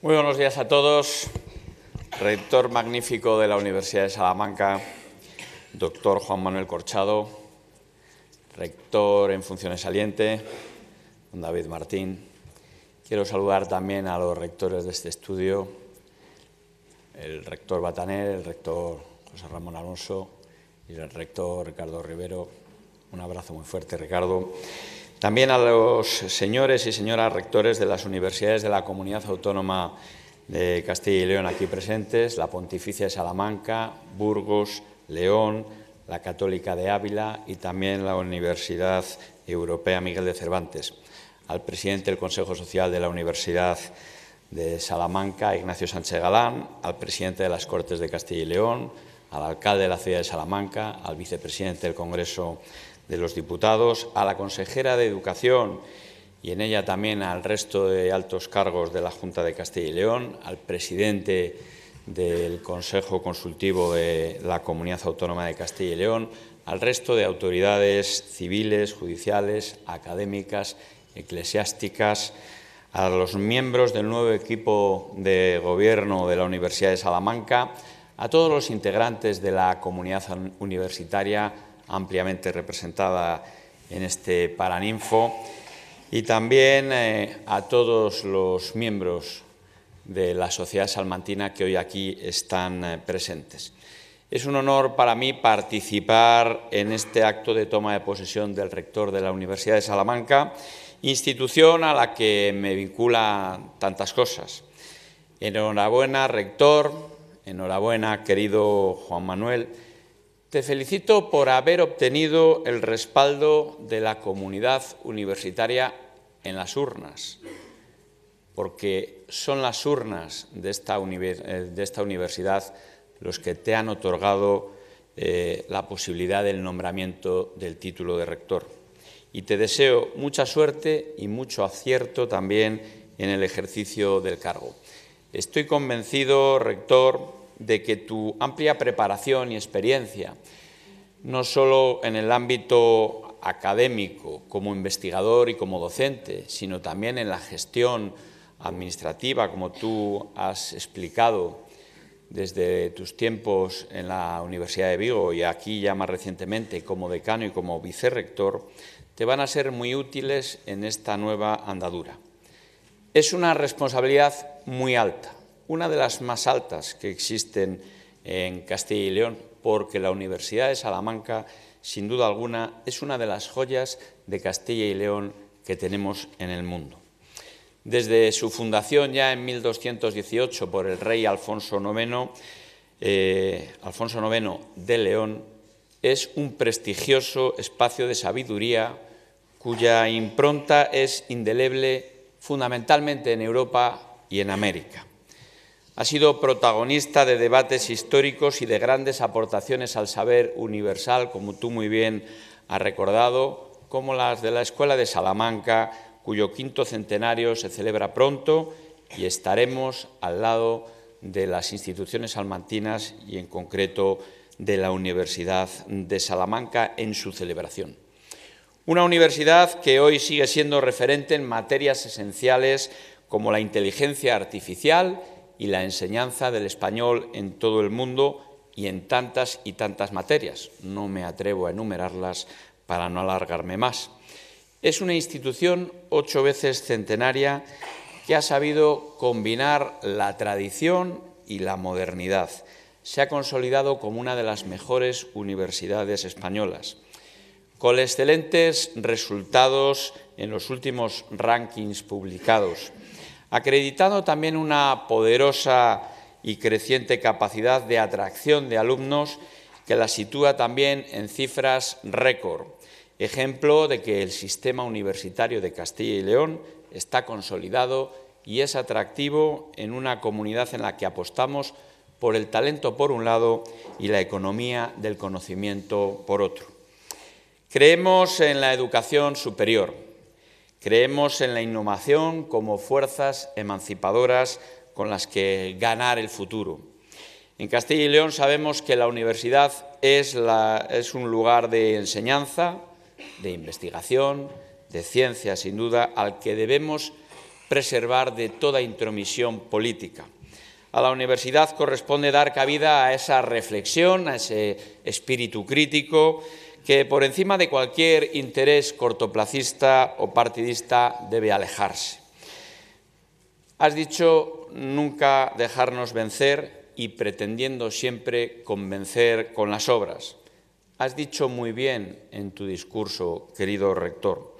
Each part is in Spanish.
Muy buenos días a todos. Rector magnífico de la Universidad de Salamanca, doctor Juan Manuel Corchado, rector en funciones saliente, don David Martín. Quiero saludar también a los rectores de este estudio, el rector Bataner, el rector José Ramón Alonso y el rector Ricardo Rivero. Un abrazo muy fuerte, Ricardo. También a los señores y señoras rectores de las universidades de la Comunidad Autónoma de Castilla y León aquí presentes, la Pontificia de Salamanca, Burgos, León, la Católica de Ávila y también la Universidad Europea Miguel de Cervantes, al presidente del Consejo Social de la Universidad de Salamanca, Ignacio Sánchez Galán, al presidente de las Cortes de Castilla y León, al alcalde de la ciudad de Salamanca, al vicepresidente del Congreso de los diputados, a la consejera de Educación y en ella también al resto de altos cargos de la Junta de Castilla y León, al presidente del Consejo Consultivo de la Comunidad Autónoma de Castilla y León, al resto de autoridades civiles, judiciales, académicas, eclesiásticas, a los miembros del nuevo equipo de gobierno de la Universidad de Salamanca, a todos los integrantes de la comunidad universitaria, ampliamente representada en este Paraninfo, y también eh, a todos los miembros de la sociedad salmantina que hoy aquí están eh, presentes. Es un honor para mí participar en este acto de toma de posesión del rector de la Universidad de Salamanca, institución a la que me vincula tantas cosas. Enhorabuena, rector, enhorabuena, querido Juan Manuel, te felicito por haber obtenido el respaldo de la comunidad universitaria en las urnas, porque son las urnas de esta, eh, universidad los que te han otorgado eh, la posibilidad del nombramiento del título de rector. Y te deseo mucha suerte y mucho acierto también en el ejercicio del cargo. Estoy convencido, rector, de que tu amplia preparación y experiencia, no solo en el ámbito académico como investigador y como docente, sino también en la gestión administrativa, como tú has explicado desde tus tiempos en la Universidad de Vigo y aquí ya más recientemente como decano y como vicerrector, te van a ser muy útiles en esta nueva andadura. Es una responsabilidad muy alta, una de las más altas que existen en Castilla y León, porque la Universidad de Salamanca, sin duda alguna, es una de las joyas de Castilla y León que tenemos en el mundo. Desde su fundación ya en 1218 por el rey Alfonso IX, eh, Alfonso IX de León, es un prestigioso espacio de sabiduría cuya impronta es indeleble fundamentalmente en Europa y en América. Ha sido protagonista de debates históricos y de grandes aportaciones al saber universal, como tú muy bien has recordado, como las de la Escuela de Salamanca, cuyo quinto centenario se celebra pronto y estaremos al lado de las instituciones salmantinas y en concreto de la Universidad de Salamanca en su celebración. Una universidad que hoy sigue siendo referente en materias esenciales como la inteligencia artificial y la enseñanza del español en todo el mundo y en tantas y tantas materias. No me atrevo a enumerarlas para no alargarme más. Es una institución ocho veces centenaria que ha sabido combinar la tradición y la modernidad. Se ha consolidado como una de las mejores universidades españolas. Con excelentes resultados en los últimos rankings publicados. Acreditado también una poderosa y creciente capacidad de atracción de alumnos que la sitúa también en cifras récord, ejemplo de que el sistema universitario de Castilla y León está consolidado y es atractivo en una comunidad en la que apostamos por el talento por un lado y la economía del conocimiento por otro. Creemos en la educación superior, Creemos en la innovación como fuerzas emancipadoras con las que ganar el futuro. En Castilla y León sabemos que la universidad es, es un lugar de enseñanza, de investigación, de ciencia, sin duda, al que debemos preservar de toda intromisión política. A la universidad corresponde dar cabida a esa reflexión, a ese espíritu crítico, que por encima de cualquier interés cortoplacista o partidista debe alejarse. Has dicho nunca dejarnos vencer y pretendiendo siempre convencer con las obras. Has dicho muy bien en tu discurso, querido rector.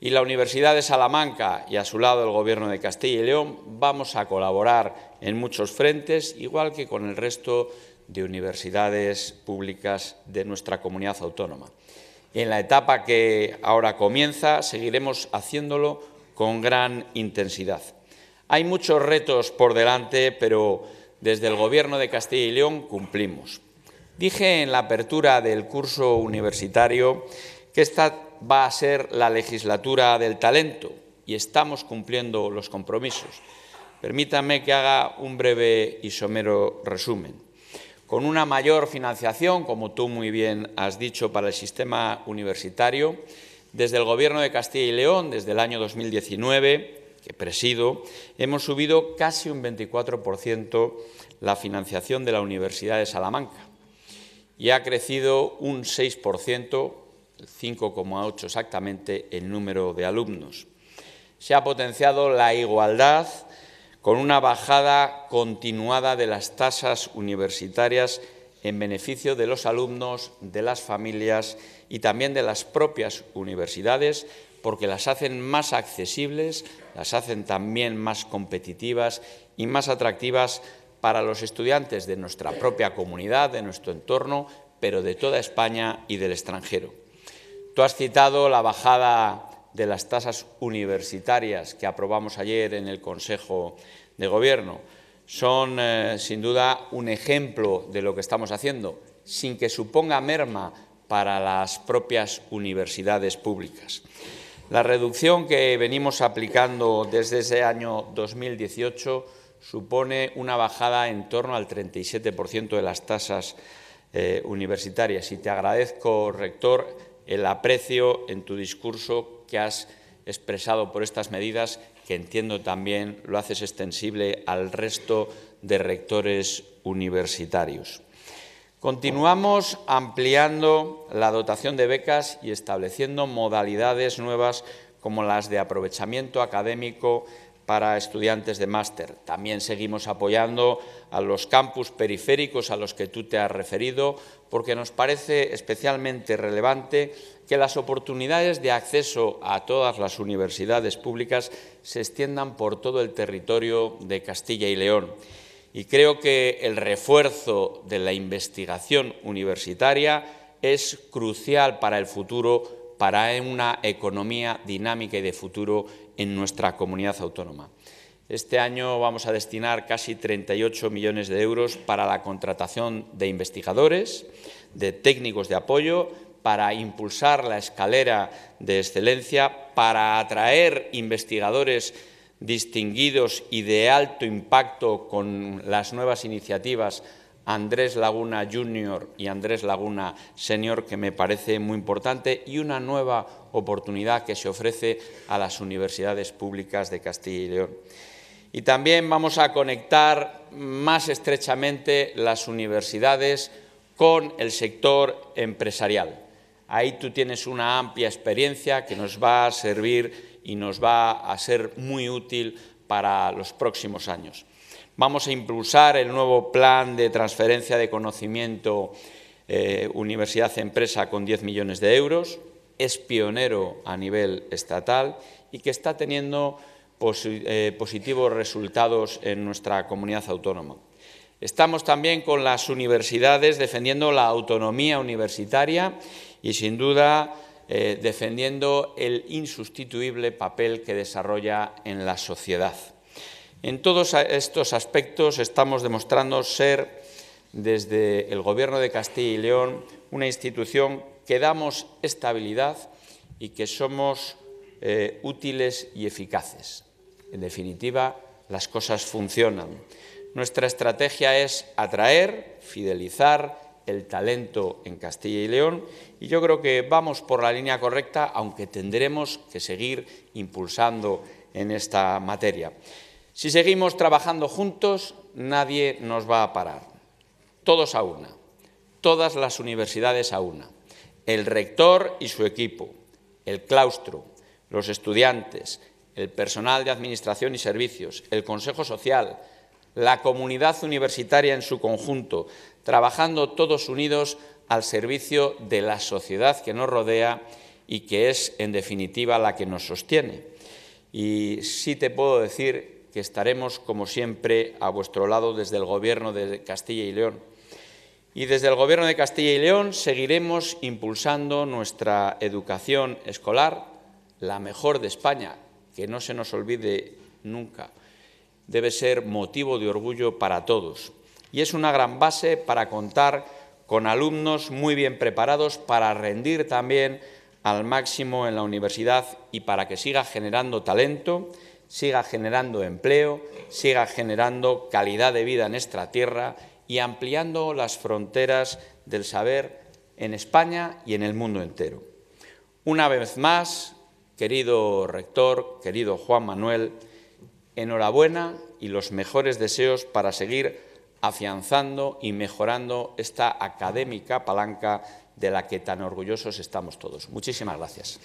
Y la Universidad de Salamanca y a su lado el Gobierno de Castilla y León vamos a colaborar en muchos frentes, igual que con el resto de de universidades públicas de nuestra comunidad autónoma. En la etapa que ahora comienza seguiremos haciéndolo con gran intensidad. Hay muchos retos por delante, pero desde el Gobierno de Castilla y León cumplimos. Dije en la apertura del curso universitario que esta va a ser la legislatura del talento y estamos cumpliendo los compromisos. Permítame que haga un breve y somero resumen con una mayor financiación, como tú muy bien has dicho, para el sistema universitario. Desde el Gobierno de Castilla y León, desde el año 2019, que presido, hemos subido casi un 24% la financiación de la Universidad de Salamanca y ha crecido un 6%, 5,8 exactamente, el número de alumnos. Se ha potenciado la igualdad con una bajada continuada de las tasas universitarias en beneficio de los alumnos, de las familias y también de las propias universidades, porque las hacen más accesibles, las hacen también más competitivas y más atractivas para los estudiantes de nuestra propia comunidad, de nuestro entorno, pero de toda España y del extranjero. Tú has citado la bajada de las tasas universitarias que aprobamos ayer en el Consejo de Gobierno. Son, eh, sin duda, un ejemplo de lo que estamos haciendo, sin que suponga merma para las propias universidades públicas. La reducción que venimos aplicando desde ese año 2018 supone una bajada en torno al 37% de las tasas eh, universitarias. Y te agradezco, rector, el aprecio en tu discurso que has expresado por estas medidas, que entiendo también lo haces extensible al resto de rectores universitarios. Continuamos ampliando la dotación de becas y estableciendo modalidades nuevas como las de aprovechamiento académico para estudiantes de máster. También seguimos apoyando a los campus periféricos a los que tú te has referido, porque nos parece especialmente relevante que las oportunidades de acceso a todas las universidades públicas se extiendan por todo el territorio de Castilla y León. Y creo que el refuerzo de la investigación universitaria es crucial para el futuro, para una economía dinámica y de futuro en nuestra comunidad autónoma. Este año vamos a destinar casi 38 millones de euros para la contratación de investigadores, de técnicos de apoyo, para impulsar la escalera de excelencia, para atraer investigadores distinguidos y de alto impacto con las nuevas iniciativas Andrés Laguna Junior y Andrés Laguna Senior, que me parece muy importante, y una nueva oportunidad que se ofrece a las universidades públicas de Castilla y León. Y también vamos a conectar más estrechamente las universidades con el sector empresarial. Ahí tú tienes una amplia experiencia que nos va a servir y nos va a ser muy útil para los próximos años. Vamos a impulsar el nuevo plan de transferencia de conocimiento eh, universidad-empresa con 10 millones de euros. Es pionero a nivel estatal y que está teniendo eh, positivos resultados en nuestra comunidad autónoma. Estamos también con las universidades defendiendo la autonomía universitaria y, sin duda, eh, defendiendo el insustituible papel que desarrolla en la sociedad. En todos estos aspectos estamos demostrando ser, desde el Gobierno de Castilla y León, una institución que damos estabilidad y que somos eh, útiles y eficaces. En definitiva, las cosas funcionan. Nuestra estrategia es atraer, fidelizar el talento en Castilla y León y yo creo que vamos por la línea correcta, aunque tendremos que seguir impulsando en esta materia. Si seguimos trabajando juntos, nadie nos va a parar. Todos a una, todas las universidades a una, el rector y su equipo, el claustro, los estudiantes, el personal de administración y servicios, el Consejo Social, la comunidad universitaria en su conjunto, trabajando todos unidos al servicio de la sociedad que nos rodea y que es, en definitiva, la que nos sostiene. Y sí te puedo decir que estaremos, como siempre, a vuestro lado desde el Gobierno de Castilla y León. Y desde el Gobierno de Castilla y León seguiremos impulsando nuestra educación escolar, la mejor de España, que no se nos olvide nunca. Debe ser motivo de orgullo para todos. Y es una gran base para contar con alumnos muy bien preparados para rendir también al máximo en la universidad y para que siga generando talento siga generando empleo, siga generando calidad de vida en nuestra tierra y ampliando las fronteras del saber en España y en el mundo entero. Una vez más, querido rector, querido Juan Manuel, enhorabuena y los mejores deseos para seguir afianzando y mejorando esta académica palanca de la que tan orgullosos estamos todos. Muchísimas gracias.